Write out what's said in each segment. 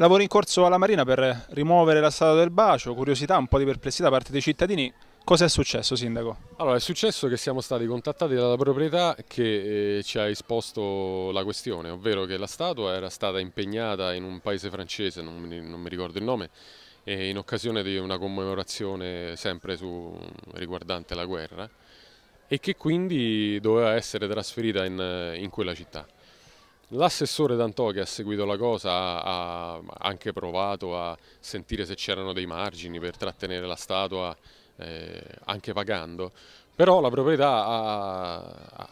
Lavori in corso alla Marina per rimuovere la strada del bacio, curiosità, un po' di perplessità da parte dei cittadini. Cosa è successo Sindaco? Allora è successo che siamo stati contattati dalla proprietà che eh, ci ha esposto la questione, ovvero che la statua era stata impegnata in un paese francese, non mi, non mi ricordo il nome, eh, in occasione di una commemorazione sempre su, riguardante la guerra e che quindi doveva essere trasferita in, in quella città. L'assessore D'Antò che ha seguito la cosa ha anche provato a sentire se c'erano dei margini per trattenere la statua eh, anche pagando, però la proprietà ha,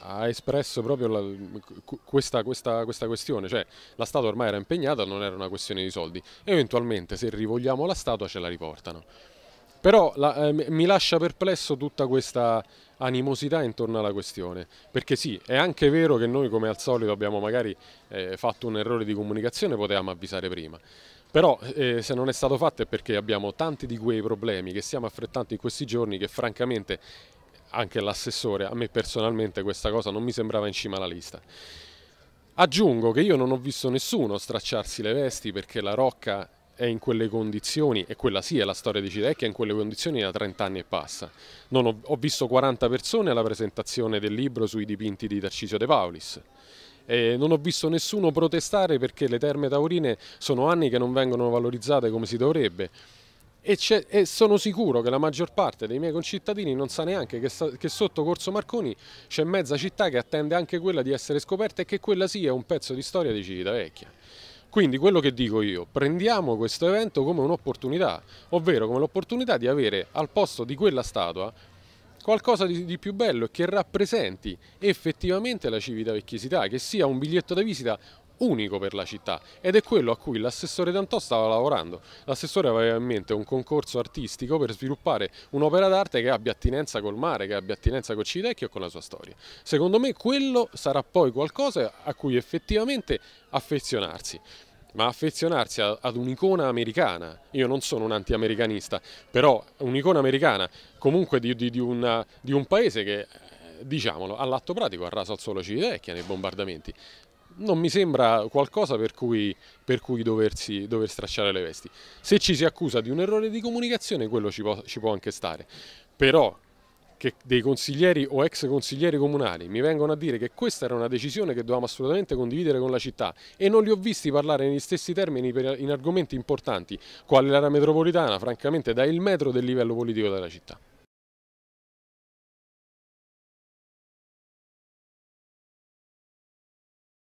ha espresso proprio la, questa, questa, questa, questione, cioè la statua ormai era impegnata, non era una questione di soldi, eventualmente se rivogliamo la statua ce la riportano. Però la, eh, mi lascia perplesso tutta questa animosità intorno alla questione, perché sì, è anche vero che noi come al solito abbiamo magari eh, fatto un errore di comunicazione, potevamo avvisare prima, però eh, se non è stato fatto è perché abbiamo tanti di quei problemi che stiamo affrettando in questi giorni che francamente anche l'assessore, a me personalmente questa cosa non mi sembrava in cima alla lista. Aggiungo che io non ho visto nessuno stracciarsi le vesti perché la Rocca è in quelle condizioni, e quella sì è la storia di Cidè, che è in quelle condizioni da 30 anni e passa. Ho, ho, visto 40 persone alla presentazione del libro sui dipinti di Tarcisio De Paulis. E non ho visto nessuno protestare perché le terme taurine sono anni che non vengono valorizzate come si dovrebbe. E, e sono sicuro che la maggior parte dei miei concittadini non sa neanche che, che sotto Corso Marconi c'è mezza città che attende anche quella di essere scoperta e che quella sia un pezzo di storia di Civitavecchia. Quindi quello che dico io, prendiamo questo evento come un'opportunità, ovvero come l'opportunità di avere al posto di quella statua qualcosa di, di, più bello e che rappresenti effettivamente la Civita Vecchiesità, che sia un biglietto da visita unico per la città ed è quello a cui l'assessore D'Antò stava lavorando. L'assessore aveva in mente un concorso artistico per sviluppare un'opera d'arte che abbia attinenza col mare, che abbia attinenza col Civitecchio e con la sua storia. Secondo me quello sarà poi qualcosa a cui effettivamente affezionarsi ma affezionarsi ad un'icona americana, io non sono un anti-americanista, però un'icona americana comunque di, di, di, una, di un paese che eh, diciamolo, all'atto pratico ha raso al suolo Civitecchia nei bombardamenti non mi sembra qualcosa per cui, per cui doversi, dover stracciare le vesti. Se ci si accusa di un errore di comunicazione, quello ci può, ci può anche stare. Però che dei consiglieri o ex consiglieri comunali mi vengono a dire che questa era una decisione che dovevamo assolutamente condividere con la città e non li ho visti parlare negli stessi termini per, in argomenti importanti, quale l'area metropolitana, francamente dà il metro del livello politico della città.